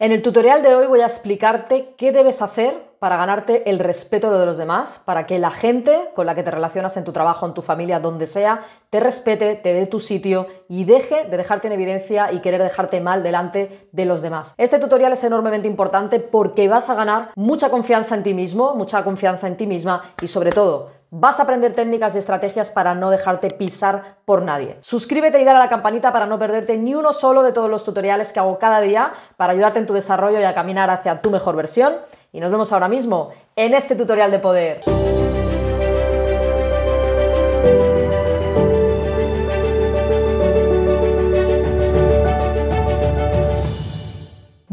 En el tutorial de hoy voy a explicarte qué debes hacer para ganarte el respeto de los demás, para que la gente con la que te relacionas en tu trabajo, en tu familia, donde sea, te respete, te dé tu sitio y deje de dejarte en evidencia y querer dejarte mal delante de los demás. Este tutorial es enormemente importante porque vas a ganar mucha confianza en ti mismo, mucha confianza en ti misma y sobre todo Vas a aprender técnicas y estrategias para no dejarte pisar por nadie. Suscríbete y dale a la campanita para no perderte ni uno solo de todos los tutoriales que hago cada día para ayudarte en tu desarrollo y a caminar hacia tu mejor versión y nos vemos ahora mismo en este tutorial de poder.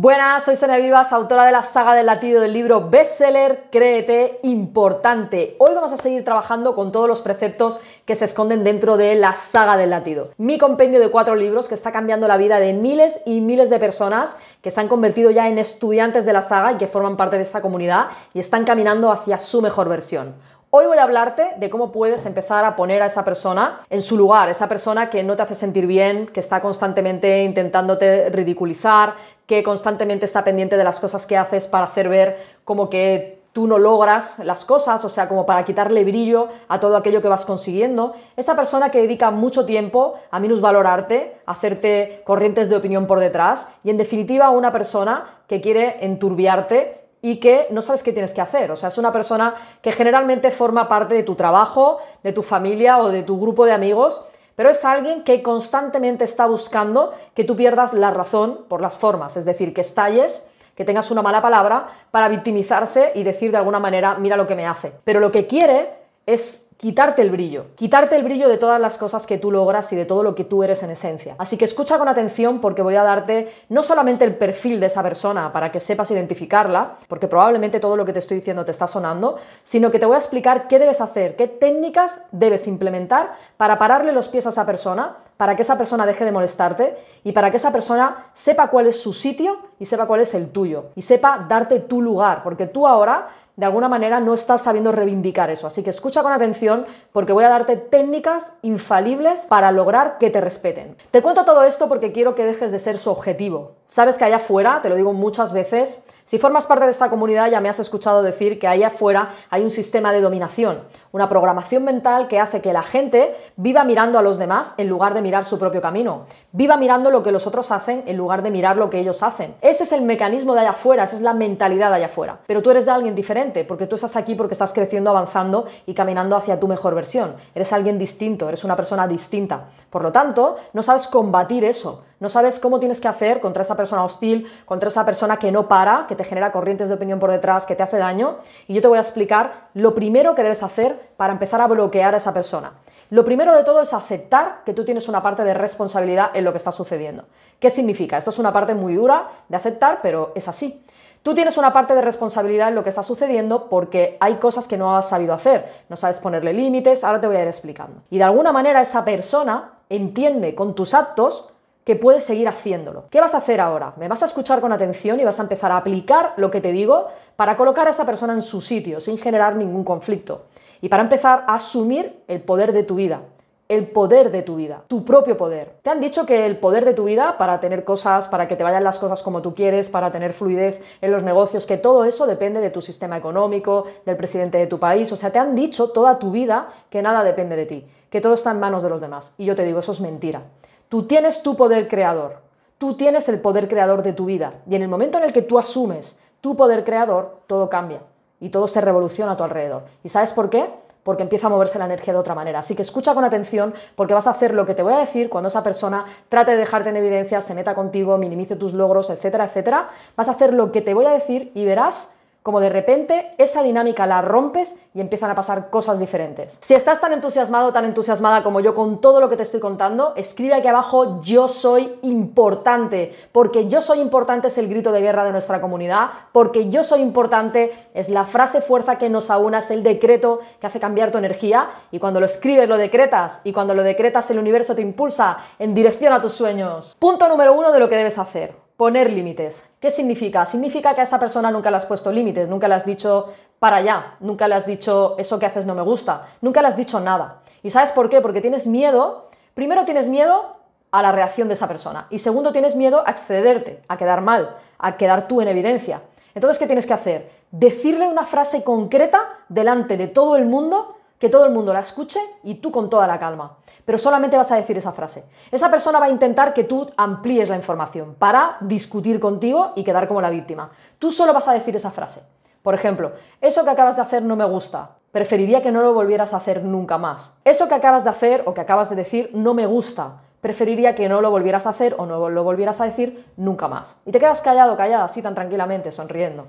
Buenas, soy Sonia Vivas, autora de la saga del latido del libro bestseller Créete Importante. Hoy vamos a seguir trabajando con todos los preceptos que se esconden dentro de la saga del latido. Mi compendio de cuatro libros que está cambiando la vida de miles y miles de personas que se han convertido ya en estudiantes de la saga y que forman parte de esta comunidad y están caminando hacia su mejor versión. Hoy voy a hablarte de cómo puedes empezar a poner a esa persona en su lugar, esa persona que no te hace sentir bien, que está constantemente intentándote ridiculizar, que constantemente está pendiente de las cosas que haces para hacer ver como que tú no logras las cosas, o sea, como para quitarle brillo a todo aquello que vas consiguiendo. Esa persona que dedica mucho tiempo a minusvalorarte, a hacerte corrientes de opinión por detrás y, en definitiva, una persona que quiere enturbiarte y que no sabes qué tienes que hacer. O sea, es una persona que generalmente forma parte de tu trabajo, de tu familia o de tu grupo de amigos, pero es alguien que constantemente está buscando que tú pierdas la razón por las formas, es decir, que estalles que tengas una mala palabra para victimizarse y decir de alguna manera, mira lo que me hace. Pero lo que quiere es quitarte el brillo, quitarte el brillo de todas las cosas que tú logras y de todo lo que tú eres en esencia. Así que escucha con atención porque voy a darte no solamente el perfil de esa persona para que sepas identificarla, porque probablemente todo lo que te estoy diciendo te está sonando, sino que te voy a explicar qué debes hacer, qué técnicas debes implementar para pararle los pies a esa persona, para que esa persona deje de molestarte y para que esa persona sepa cuál es su sitio y sepa cuál es el tuyo y sepa darte tu lugar, porque tú ahora de alguna manera no estás sabiendo reivindicar eso. Así que escucha con atención porque voy a darte técnicas infalibles para lograr que te respeten. Te cuento todo esto porque quiero que dejes de ser su objetivo. Sabes que allá afuera, te lo digo muchas veces, si formas parte de esta comunidad ya me has escuchado decir que ahí afuera hay un sistema de dominación, una programación mental que hace que la gente viva mirando a los demás en lugar de mirar su propio camino, viva mirando lo que los otros hacen en lugar de mirar lo que ellos hacen. Ese es el mecanismo de allá afuera, esa es la mentalidad de allá afuera. Pero tú eres de alguien diferente, porque tú estás aquí porque estás creciendo, avanzando y caminando hacia tu mejor versión. Eres alguien distinto, eres una persona distinta. Por lo tanto, no sabes combatir eso, no sabes cómo tienes que hacer contra esa persona hostil, contra esa persona que no para, que te genera corrientes de opinión por detrás, que te hace daño, y yo te voy a explicar lo primero que debes hacer para empezar a bloquear a esa persona. Lo primero de todo es aceptar que tú tienes una parte de responsabilidad en lo que está sucediendo. ¿Qué significa? Esto es una parte muy dura de aceptar, pero es así. Tú tienes una parte de responsabilidad en lo que está sucediendo porque hay cosas que no has sabido hacer, no sabes ponerle límites, ahora te voy a ir explicando. Y de alguna manera esa persona entiende con tus actos que puedes seguir haciéndolo. ¿Qué vas a hacer ahora? Me vas a escuchar con atención y vas a empezar a aplicar lo que te digo para colocar a esa persona en su sitio sin generar ningún conflicto y para empezar a asumir el poder de tu vida. El poder de tu vida, tu propio poder. Te han dicho que el poder de tu vida para tener cosas, para que te vayan las cosas como tú quieres, para tener fluidez en los negocios, que todo eso depende de tu sistema económico, del presidente de tu país. O sea, te han dicho toda tu vida que nada depende de ti, que todo está en manos de los demás. Y yo te digo, eso es mentira. Tú tienes tu poder creador, tú tienes el poder creador de tu vida y en el momento en el que tú asumes tu poder creador, todo cambia y todo se revoluciona a tu alrededor. ¿Y sabes por qué? porque empieza a moverse la energía de otra manera. Así que escucha con atención porque vas a hacer lo que te voy a decir cuando esa persona trate de dejarte en evidencia, se meta contigo, minimice tus logros, etcétera, etcétera. Vas a hacer lo que te voy a decir y verás como de repente esa dinámica la rompes y empiezan a pasar cosas diferentes. Si estás tan entusiasmado, tan entusiasmada como yo con todo lo que te estoy contando, escribe aquí abajo yo soy importante, porque yo soy importante es el grito de guerra de nuestra comunidad, porque yo soy importante es la frase fuerza que nos aúna, es el decreto que hace cambiar tu energía y cuando lo escribes lo decretas y cuando lo decretas el universo te impulsa en dirección a tus sueños. Punto número uno de lo que debes hacer. Poner límites. ¿Qué significa? Significa que a esa persona nunca le has puesto límites, nunca le has dicho para allá, nunca le has dicho eso que haces no me gusta, nunca le has dicho nada. ¿Y sabes por qué? Porque tienes miedo, primero tienes miedo a la reacción de esa persona y segundo tienes miedo a excederte, a quedar mal, a quedar tú en evidencia. Entonces, ¿qué tienes que hacer? Decirle una frase concreta delante de todo el mundo que todo el mundo la escuche y tú con toda la calma. Pero solamente vas a decir esa frase. Esa persona va a intentar que tú amplíes la información para discutir contigo y quedar como la víctima. Tú solo vas a decir esa frase. Por ejemplo, eso que acabas de hacer no me gusta. Preferiría que no lo volvieras a hacer nunca más. Eso que acabas de hacer o que acabas de decir no me gusta preferiría que no lo volvieras a hacer o no lo volvieras a decir nunca más. Y te quedas callado, callada, así tan tranquilamente, sonriendo.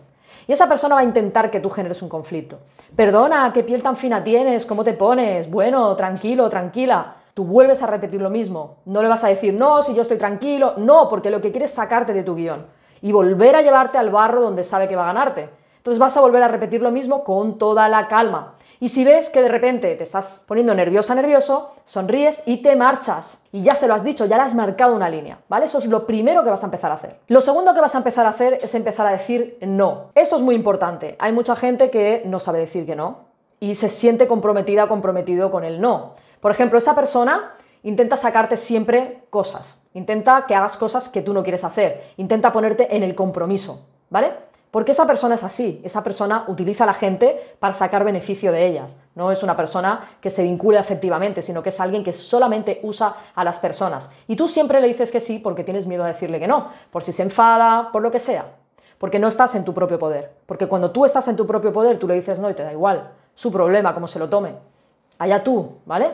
Y esa persona va a intentar que tú generes un conflicto. Perdona, qué piel tan fina tienes, cómo te pones, bueno, tranquilo, tranquila. Tú vuelves a repetir lo mismo. No le vas a decir, no, si yo estoy tranquilo. No, porque lo que quiere es sacarte de tu guión y volver a llevarte al barro donde sabe que va a ganarte. Entonces vas a volver a repetir lo mismo con toda la calma. Y si ves que de repente te estás poniendo nerviosa, nervioso, sonríes y te marchas. Y ya se lo has dicho, ya le has marcado una línea, ¿vale? Eso es lo primero que vas a empezar a hacer. Lo segundo que vas a empezar a hacer es empezar a decir no. Esto es muy importante. Hay mucha gente que no sabe decir que no y se siente comprometida comprometido con el no. Por ejemplo, esa persona intenta sacarte siempre cosas, intenta que hagas cosas que tú no quieres hacer, intenta ponerte en el compromiso, ¿vale? Porque esa persona es así, esa persona utiliza a la gente para sacar beneficio de ellas. No es una persona que se vincula efectivamente, sino que es alguien que solamente usa a las personas. Y tú siempre le dices que sí porque tienes miedo a decirle que no, por si se enfada, por lo que sea. Porque no estás en tu propio poder. Porque cuando tú estás en tu propio poder, tú le dices no y te da igual. Su problema, como se lo tome. Allá tú, ¿vale?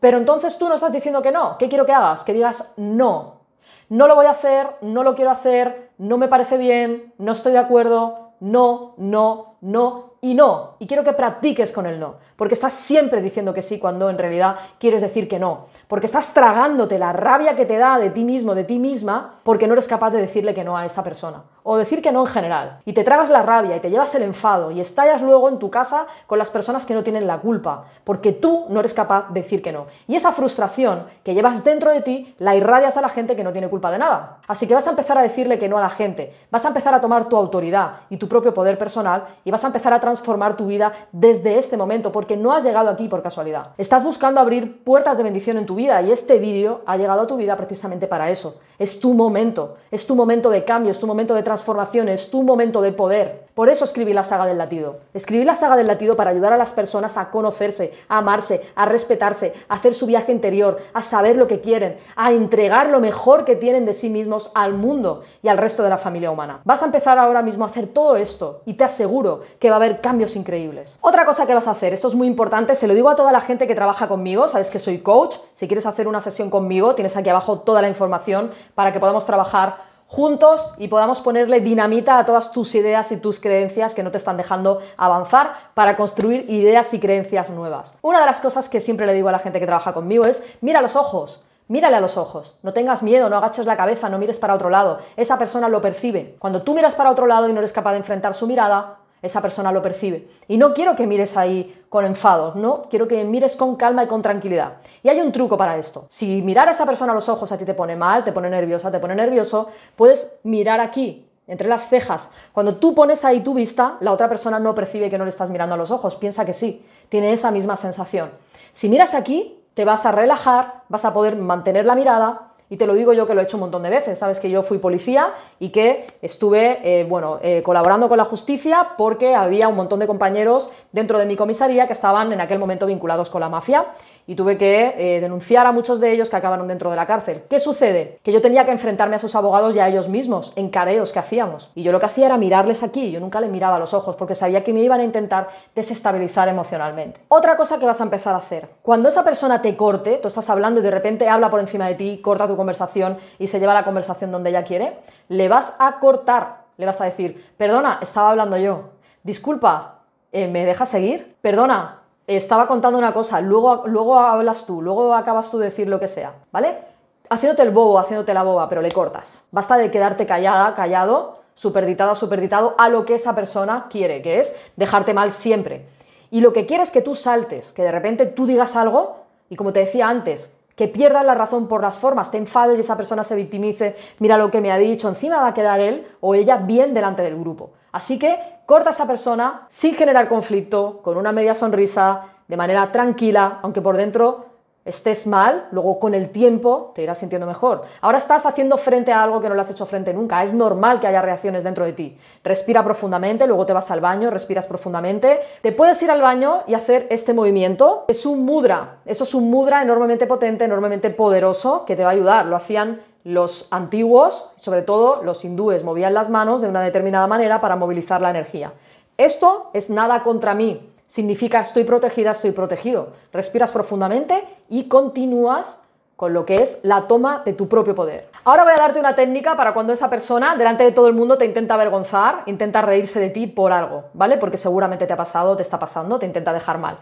Pero entonces tú no estás diciendo que no. ¿Qué quiero que hagas? Que digas no. No lo voy a hacer, no lo quiero hacer, no me parece bien, no estoy de acuerdo, no, no, no y no. Y quiero que practiques con el no, porque estás siempre diciendo que sí cuando en realidad quieres decir que no, porque estás tragándote la rabia que te da de ti mismo, de ti misma, porque no eres capaz de decirle que no a esa persona o decir que no en general. Y te tragas la rabia y te llevas el enfado y estallas luego en tu casa con las personas que no tienen la culpa, porque tú no eres capaz de decir que no. Y esa frustración que llevas dentro de ti la irradias a la gente que no tiene culpa de nada. Así que vas a empezar a decirle que no a la gente, vas a empezar a tomar tu autoridad y tu propio poder personal y vas a empezar a transformar tu vida desde este momento, porque no has llegado aquí por casualidad. Estás buscando abrir puertas de bendición en tu vida y este vídeo ha llegado a tu vida precisamente para eso. Es tu momento, es tu momento de cambio, es tu momento de transformación transformaciones, tu momento de poder. Por eso escribí la saga del latido. Escribí la saga del latido para ayudar a las personas a conocerse, a amarse, a respetarse, a hacer su viaje interior, a saber lo que quieren, a entregar lo mejor que tienen de sí mismos al mundo y al resto de la familia humana. Vas a empezar ahora mismo a hacer todo esto y te aseguro que va a haber cambios increíbles. Otra cosa que vas a hacer, esto es muy importante, se lo digo a toda la gente que trabaja conmigo, sabes que soy coach, si quieres hacer una sesión conmigo, tienes aquí abajo toda la información para que podamos trabajar juntos y podamos ponerle dinamita a todas tus ideas y tus creencias que no te están dejando avanzar para construir ideas y creencias nuevas. Una de las cosas que siempre le digo a la gente que trabaja conmigo es, mira los ojos. Mírale a los ojos, no tengas miedo, no agaches la cabeza, no mires para otro lado, esa persona lo percibe. Cuando tú miras para otro lado y no eres capaz de enfrentar su mirada, esa persona lo percibe. Y no quiero que mires ahí con enfado, no, quiero que mires con calma y con tranquilidad. Y hay un truco para esto. Si mirar a esa persona a los ojos a ti te pone mal, te pone nerviosa, te pone nervioso, puedes mirar aquí, entre las cejas. Cuando tú pones ahí tu vista, la otra persona no percibe que no le estás mirando a los ojos, piensa que sí, tiene esa misma sensación. Si miras aquí, te vas a relajar, vas a poder mantener la mirada y te lo digo yo que lo he hecho un montón de veces, sabes que yo fui policía y que estuve, eh, bueno, eh, colaborando con la justicia porque había un montón de compañeros dentro de mi comisaría que estaban en aquel momento vinculados con la mafia y tuve que eh, denunciar a muchos de ellos que acabaron dentro de la cárcel. ¿Qué sucede? Que yo tenía que enfrentarme a sus abogados y a ellos mismos en careos que hacíamos. Y yo lo que hacía era mirarles aquí, yo nunca les miraba a los ojos porque sabía que me iban a intentar desestabilizar emocionalmente. Otra cosa que vas a empezar a hacer, cuando esa persona te corte, tú estás hablando y de repente habla por encima de ti, corta tu conversación y se lleva la conversación donde ella quiere, le vas a cortar, le vas a decir, perdona, estaba hablando yo, disculpa, eh, ¿me dejas seguir? Perdona, estaba contando una cosa, luego, luego hablas tú, luego acabas tú de decir lo que sea, ¿vale? Haciéndote el bobo, haciéndote la boba, pero le cortas. Basta de quedarte callada, callado, superditada, superditado a lo que esa persona quiere, que es dejarte mal siempre. Y lo que quieres es que tú saltes, que de repente tú digas algo y como te decía antes, que pierdas la razón por las formas, te enfades y esa persona se victimice, mira lo que me ha dicho, encima va a quedar él o ella bien delante del grupo. Así que corta a esa persona sin generar conflicto, con una media sonrisa, de manera tranquila, aunque por dentro estés mal, luego con el tiempo te irás sintiendo mejor. Ahora estás haciendo frente a algo que no lo has hecho frente nunca. Es normal que haya reacciones dentro de ti. Respira profundamente, luego te vas al baño, respiras profundamente. Te puedes ir al baño y hacer este movimiento. Es un mudra. Eso es un mudra enormemente potente, enormemente poderoso, que te va a ayudar. Lo hacían los antiguos, sobre todo los hindúes, movían las manos de una determinada manera para movilizar la energía. Esto es nada contra mí significa estoy protegida, estoy protegido. Respiras profundamente y continúas con lo que es la toma de tu propio poder. Ahora voy a darte una técnica para cuando esa persona delante de todo el mundo te intenta avergonzar, intenta reírse de ti por algo, ¿vale? Porque seguramente te ha pasado, te está pasando, te intenta dejar mal.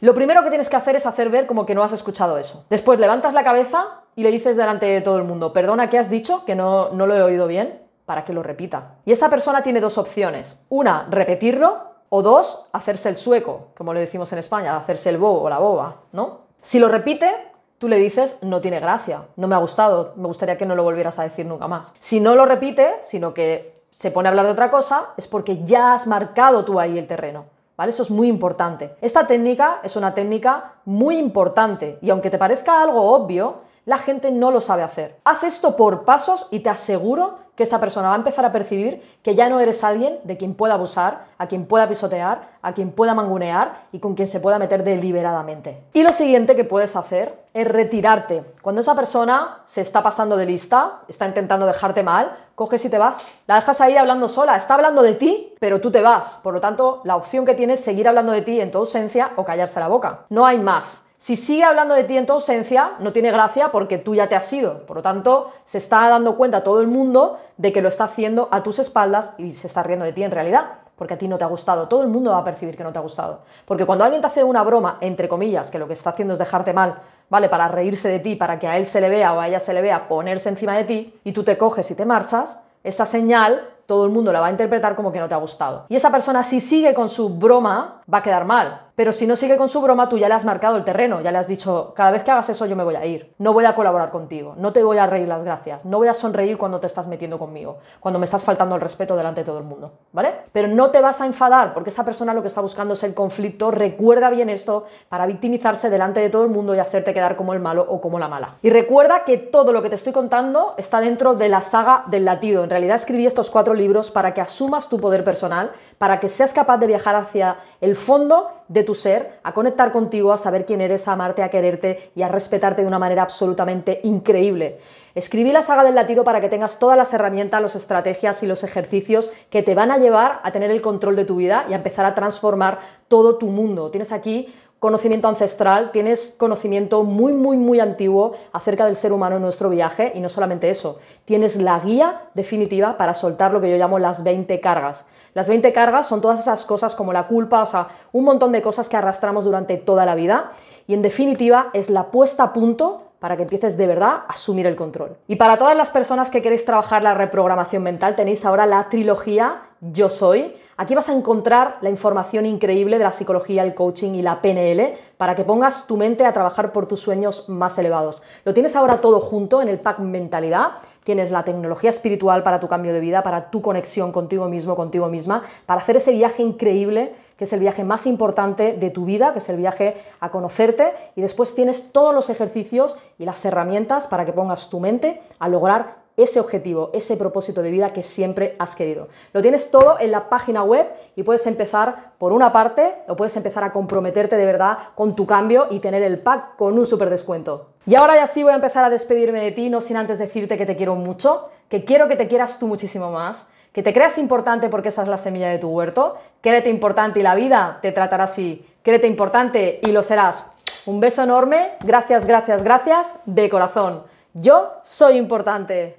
Lo primero que tienes que hacer es hacer ver como que no has escuchado eso. Después levantas la cabeza y le dices delante de todo el mundo, perdona, ¿qué has dicho? Que no, no lo he oído bien, para que lo repita. Y esa persona tiene dos opciones. Una, repetirlo o dos, hacerse el sueco, como le decimos en España, hacerse el bobo o la boba, ¿no? Si lo repite, tú le dices, no tiene gracia, no me ha gustado, me gustaría que no lo volvieras a decir nunca más. Si no lo repite, sino que se pone a hablar de otra cosa, es porque ya has marcado tú ahí el terreno. ¿Vale? Eso es muy importante. Esta técnica es una técnica muy importante y aunque te parezca algo obvio, la gente no lo sabe hacer. Haz esto por pasos y te aseguro que esa persona va a empezar a percibir que ya no eres alguien de quien pueda abusar, a quien pueda pisotear, a quien pueda mangunear y con quien se pueda meter deliberadamente. Y lo siguiente que puedes hacer es retirarte. Cuando esa persona se está pasando de lista, está intentando dejarte mal, coges y te vas. La dejas ahí hablando sola, está hablando de ti, pero tú te vas. Por lo tanto, la opción que tienes es seguir hablando de ti en tu ausencia o callarse la boca. No hay más. Si sigue hablando de ti en tu ausencia, no tiene gracia porque tú ya te has ido. Por lo tanto, se está dando cuenta todo el mundo de que lo está haciendo a tus espaldas y se está riendo de ti en realidad, porque a ti no te ha gustado. Todo el mundo va a percibir que no te ha gustado. Porque cuando alguien te hace una broma, entre comillas, que lo que está haciendo es dejarte mal, ¿vale? Para reírse de ti, para que a él se le vea o a ella se le vea ponerse encima de ti, y tú te coges y te marchas, esa señal todo el mundo la va a interpretar como que no te ha gustado. Y esa persona, si sigue con su broma, va a quedar mal pero si no sigue con su broma, tú ya le has marcado el terreno, ya le has dicho, cada vez que hagas eso yo me voy a ir, no voy a colaborar contigo, no te voy a reír las gracias, no voy a sonreír cuando te estás metiendo conmigo, cuando me estás faltando el respeto delante de todo el mundo, ¿vale? Pero no te vas a enfadar porque esa persona lo que está buscando es el conflicto, recuerda bien esto para victimizarse delante de todo el mundo y hacerte quedar como el malo o como la mala. Y recuerda que todo lo que te estoy contando está dentro de la saga del latido. En realidad escribí estos cuatro libros para que asumas tu poder personal, para que seas capaz de viajar hacia el fondo de tu ser, a conectar contigo, a saber quién eres, a amarte, a quererte y a respetarte de una manera absolutamente increíble. Escribí la saga del latido para que tengas todas las herramientas, las estrategias y los ejercicios que te van a llevar a tener el control de tu vida y a empezar a transformar todo tu mundo. Tienes aquí conocimiento ancestral, tienes conocimiento muy, muy, muy antiguo acerca del ser humano en nuestro viaje y no solamente eso, tienes la guía definitiva para soltar lo que yo llamo las 20 cargas. Las 20 cargas son todas esas cosas como la culpa, o sea, un montón de cosas que arrastramos durante toda la vida y en definitiva es la puesta a punto para que empieces de verdad a asumir el control. Y para todas las personas que queréis trabajar la reprogramación mental, tenéis ahora la trilogía yo Soy. Aquí vas a encontrar la información increíble de la psicología, el coaching y la PNL para que pongas tu mente a trabajar por tus sueños más elevados. Lo tienes ahora todo junto en el pack Mentalidad. Tienes la tecnología espiritual para tu cambio de vida, para tu conexión contigo mismo, contigo misma, para hacer ese viaje increíble que es el viaje más importante de tu vida, que es el viaje a conocerte, y después tienes todos los ejercicios y las herramientas para que pongas tu mente a lograr ese objetivo, ese propósito de vida que siempre has querido. Lo tienes todo en la página web y puedes empezar por una parte o puedes empezar a comprometerte de verdad con tu cambio y tener el pack con un super descuento. Y ahora ya sí voy a empezar a despedirme de ti, no sin antes decirte que te quiero mucho, que quiero que te quieras tú muchísimo más, que te creas importante porque esa es la semilla de tu huerto, créete importante y la vida te tratará así, créete importante y lo serás. Un beso enorme, gracias, gracias, gracias, de corazón. Yo soy importante.